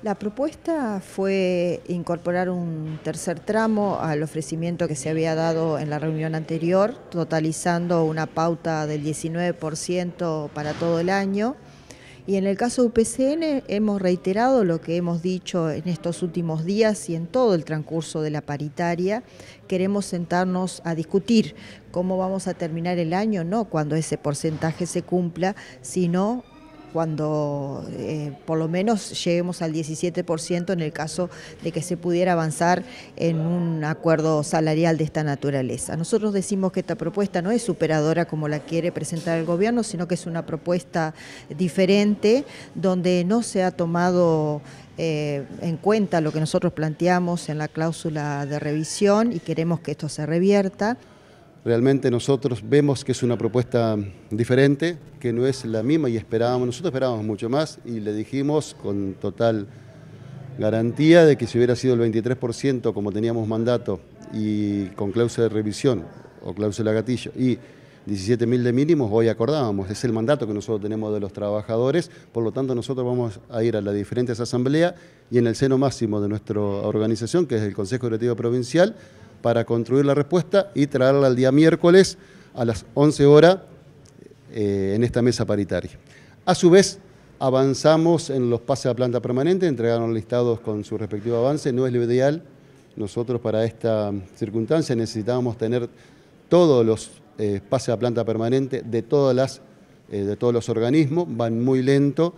La propuesta fue incorporar un tercer tramo al ofrecimiento que se había dado en la reunión anterior, totalizando una pauta del 19% para todo el año. Y en el caso de UPCN hemos reiterado lo que hemos dicho en estos últimos días y en todo el transcurso de la paritaria. Queremos sentarnos a discutir cómo vamos a terminar el año, no cuando ese porcentaje se cumpla, sino cuando eh, por lo menos lleguemos al 17% en el caso de que se pudiera avanzar en un acuerdo salarial de esta naturaleza. Nosotros decimos que esta propuesta no es superadora como la quiere presentar el gobierno, sino que es una propuesta diferente donde no se ha tomado eh, en cuenta lo que nosotros planteamos en la cláusula de revisión y queremos que esto se revierta. Realmente nosotros vemos que es una propuesta diferente, que no es la misma y esperábamos, nosotros esperábamos mucho más y le dijimos con total garantía de que si hubiera sido el 23% como teníamos mandato y con cláusula de revisión o cláusula gatillo y 17.000 de mínimos, hoy acordábamos, es el mandato que nosotros tenemos de los trabajadores, por lo tanto nosotros vamos a ir a las diferentes asambleas y en el seno máximo de nuestra organización, que es el Consejo Directivo Provincial, para construir la respuesta y traerla el día miércoles a las 11 horas eh, en esta mesa paritaria. A su vez, avanzamos en los pases a planta permanente, entregaron listados con su respectivo avance, no es lo ideal. Nosotros para esta circunstancia necesitábamos tener todos los eh, pases a planta permanente de, todas eh, de todos los organismos, van muy lento.